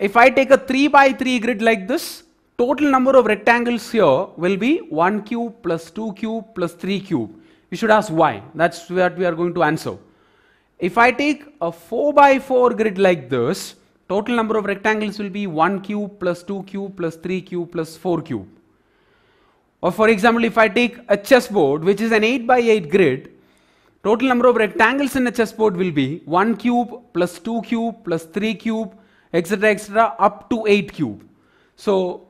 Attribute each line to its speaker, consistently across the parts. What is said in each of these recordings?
Speaker 1: if I take a 3 by 3 grid like this, total number of rectangles here will be 1 cube plus 2 cube plus 3 cube. You should ask why. That's what we are going to answer. If I take a 4 by 4 grid like this, total number of rectangles will be 1 cube plus 2 cube plus 3 cube plus 4 cube. Or for example, if I take a chessboard, which is an 8 by 8 grid, total number of rectangles in a chessboard will be 1 cube plus 2 cube plus 3 cube etc., etc., up to 8 cube. So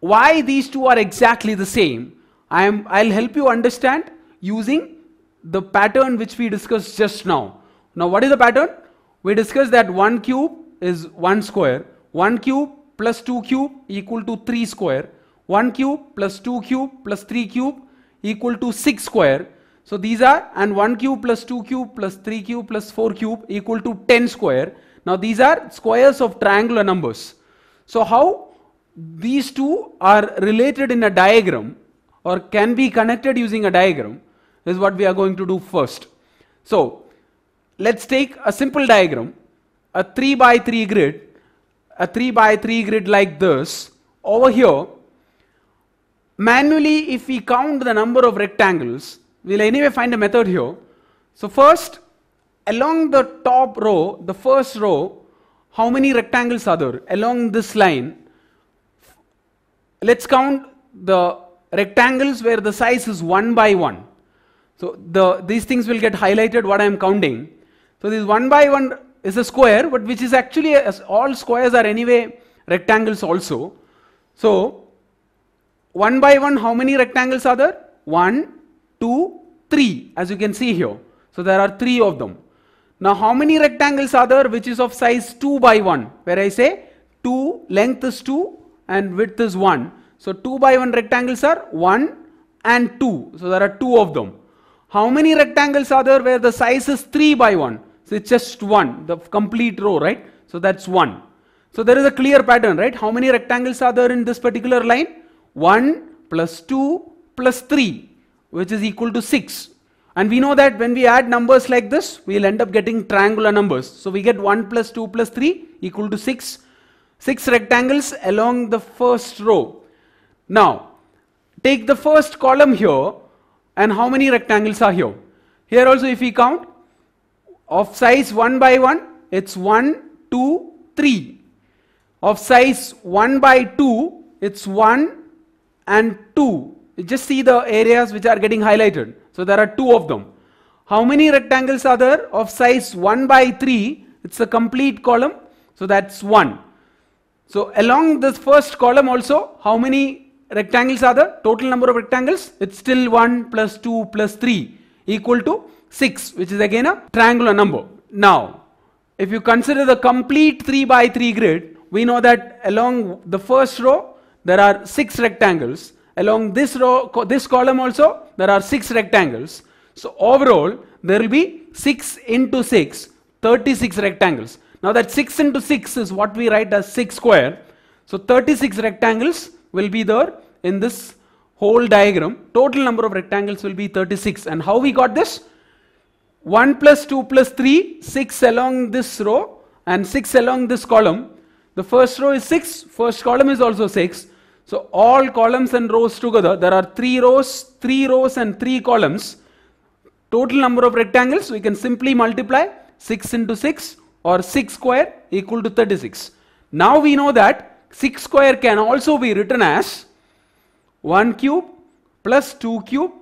Speaker 1: why these two are exactly the same, I am, I'll help you understand using the pattern which we discussed just now. Now what is the pattern? We discussed that 1 cube is 1 square, 1 cube plus 2 cube equal to 3 square, 1 cube plus 2 cube plus 3 cube equal to 6 square. So these are and 1 cube plus 2 cube plus 3 cube plus 4 cube equal to 10 square. Now these are squares of triangular numbers. So how these two are related in a diagram or can be connected using a diagram is what we are going to do first. So let's take a simple diagram, a 3 by 3 grid, a 3 by 3 grid like this over here. Manually if we count the number of rectangles, we'll anyway find a method here. So first along the top row, the first row, how many rectangles are there along this line? Let's count the rectangles where the size is 1 by 1. So the, these things will get highlighted what I am counting. So this 1 by 1 is a square, but which is actually, a, all squares are anyway rectangles also. So 1 by 1, how many rectangles are there? 1, 2, 3, as you can see here. So there are 3 of them. Now how many rectangles are there which is of size 2 by 1 where I say 2 length is 2 and width is 1. So 2 by 1 rectangles are 1 and 2. So there are 2 of them. How many rectangles are there where the size is 3 by 1? So it's just 1 the complete row right. So that's 1. So there is a clear pattern right. How many rectangles are there in this particular line? 1 plus 2 plus 3 which is equal to 6 and we know that when we add numbers like this, we'll end up getting triangular numbers. So we get 1 plus 2 plus 3 equal to 6. 6 rectangles along the first row. Now, take the first column here and how many rectangles are here? Here also if we count, of size 1 by 1, it's 1, 2, 3. Of size 1 by 2, it's 1 and 2. You just see the areas which are getting highlighted. So there are two of them. How many rectangles are there? Of size 1 by 3, it's a complete column. So that's 1. So along this first column also, how many rectangles are there? Total number of rectangles? It's still 1 plus 2 plus 3 equal to 6, which is again a triangular number. Now, if you consider the complete 3 by 3 grid, we know that along the first row, there are 6 rectangles Along this row, this column also, there are six rectangles. So overall, there will be 6 into 6, 36 rectangles. Now that 6 into 6 is what we write as 6 square. So 36 rectangles will be there in this whole diagram. Total number of rectangles will be 36. And how we got this? 1 plus 2 plus 3, 6 along this row and 6 along this column. The first row is 6, first column is also 6. So all columns and rows together, there are three rows, three rows and three columns. Total number of rectangles, we can simply multiply 6 into 6 or 6 square equal to 36. Now we know that 6 square can also be written as 1 cube plus 2 cube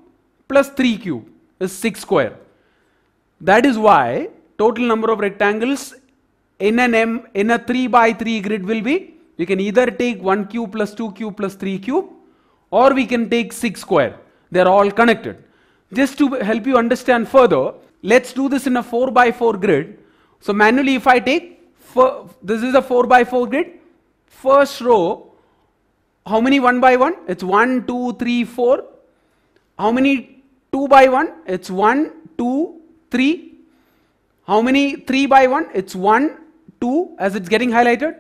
Speaker 1: plus 3 cube is 6 square. That is why total number of rectangles in an M in a 3 by 3 grid will be we can either take 1 cube plus 2 cube plus 3 cube or we can take 6 square. They are all connected. Just to help you understand further, let's do this in a 4 by 4 grid. So manually if I take, this is a 4 by 4 grid, first row, how many 1 by 1? It's 1, 2, 3, 4. How many 2 by 1? It's 1, 2, 3. How many 3 by 1? It's 1, 2 as it's getting highlighted.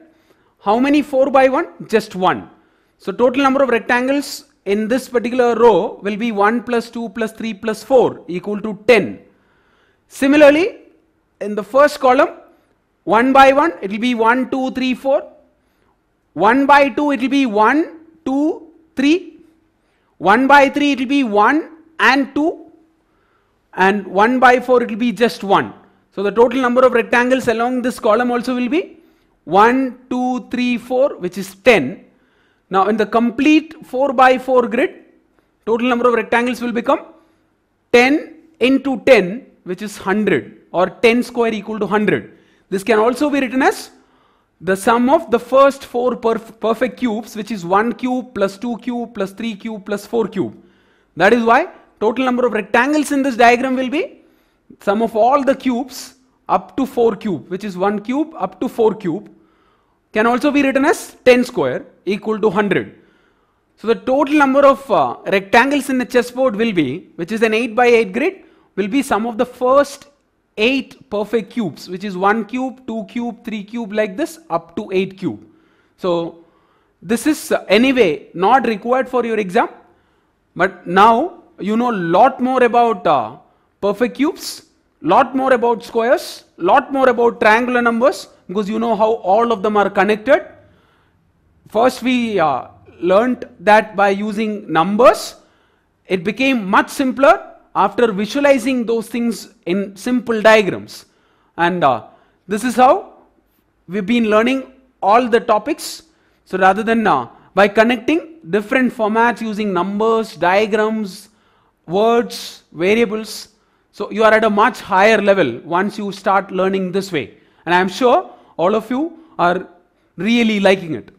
Speaker 1: How many 4 by 1? Just 1. So total number of rectangles in this particular row will be 1 plus 2 plus 3 plus 4 equal to 10. Similarly, in the first column, 1 by 1, it will be 1, 2, 3, 4. 1 by 2, it will be 1, 2, 3. 1 by 3, it will be 1 and 2. And 1 by 4, it will be just 1. So the total number of rectangles along this column also will be 1, 2, 3, 4 which is 10. Now in the complete 4 by 4 grid total number of rectangles will become 10 into 10 which is 100 or 10 square equal to 100. This can also be written as the sum of the first 4 perf perfect cubes which is 1 cube plus 2 cube plus 3 cube plus 4 cube. That is why total number of rectangles in this diagram will be sum of all the cubes up to 4 cube, which is 1 cube up to 4 cube, can also be written as 10 square equal to 100. So the total number of uh, rectangles in the chessboard will be, which is an 8 by 8 grid, will be some of the first 8 perfect cubes, which is 1 cube, 2 cube, 3 cube like this up to 8 cube. So this is uh, anyway not required for your exam, but now you know lot more about uh, perfect cubes lot more about squares, lot more about triangular numbers because you know how all of them are connected. First we uh, learnt that by using numbers, it became much simpler after visualizing those things in simple diagrams. And uh, this is how we've been learning all the topics. So rather than uh, by connecting different formats using numbers, diagrams, words, variables, so you are at a much higher level once you start learning this way. And I'm sure all of you are really liking it.